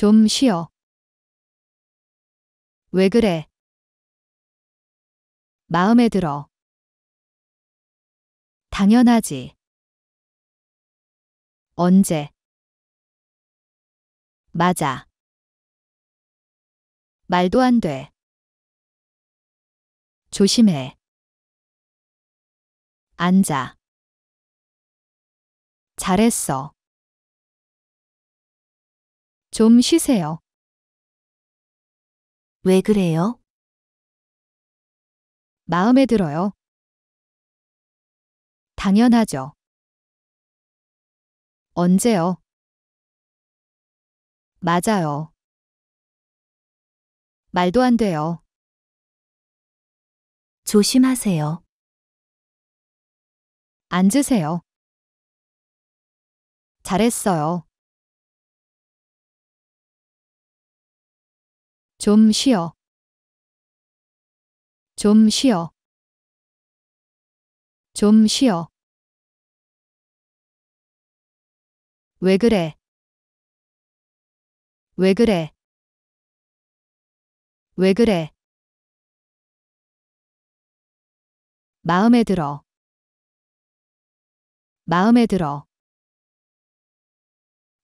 좀 쉬어. 왜 그래? 마음에 들어. 당연하지. 언제? 맞아. 말도 안 돼. 조심해. 앉아. 잘했어. 좀 쉬세요. 왜 그래요? 마음에 들어요. 당연하죠. 언제요? 맞아요. 말도 안 돼요. 조심하세요. 앉으세요. 잘했어요. 좀 쉬어. 좀 쉬어. 좀 쉬어. 왜 그래? 왜 그래? 왜 그래? 마음에 들어. 마음에 들어.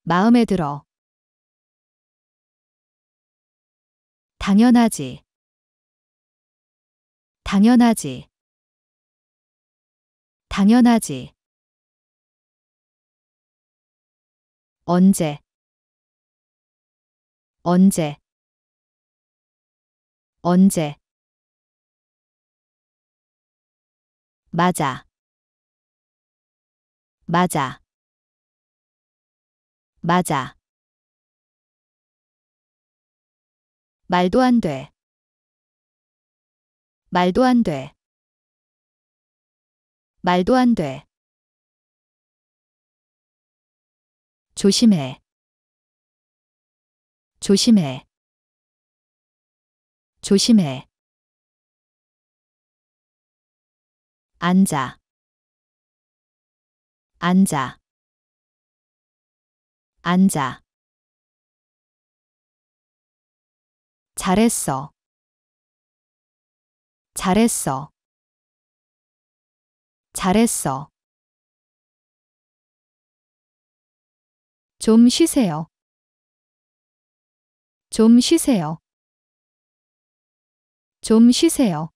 마음에 들어. 당연하지. 당연하지. 당연하지. 언제 언제 언제 맞아 맞아 맞아 말도 안 돼. 말도 안 돼. 말도 안 돼. 조심해. 조심해. 조심해. 앉아. 앉아. 앉아. 잘했어. 잘했어. 잘했어. 좀 쉬세요. 좀 쉬세요. 좀 쉬세요.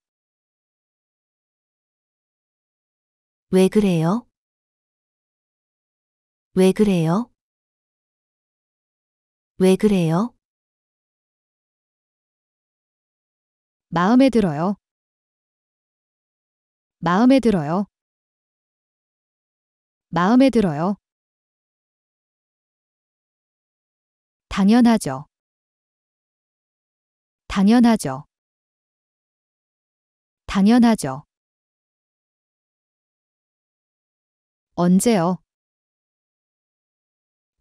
왜 그래요? 왜 그래요? 왜 그래요? 마음에 들어요. 마음에 들어요. 마음에 들어요. 당연하죠. 당연하죠. 당연하죠. 언제요?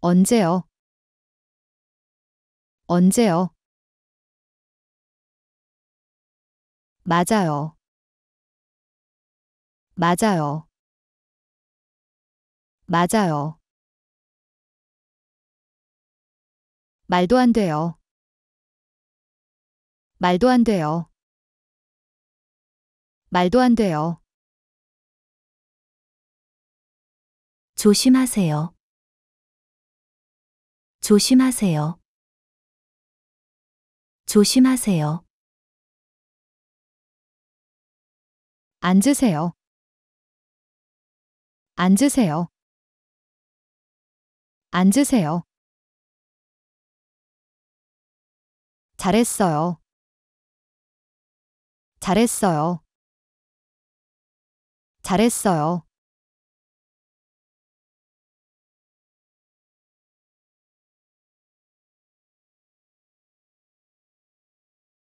언제요? 언제요? 맞아요. 맞아요. 맞아요. 말도 안 돼요. 말도 안 돼요. 말도 안 돼요. 조심하세요. 조심하세요. 조심하세요. 앉으세요. 앉으세요. 앉으세요. 잘했어요. 잘했어요. 잘했어요.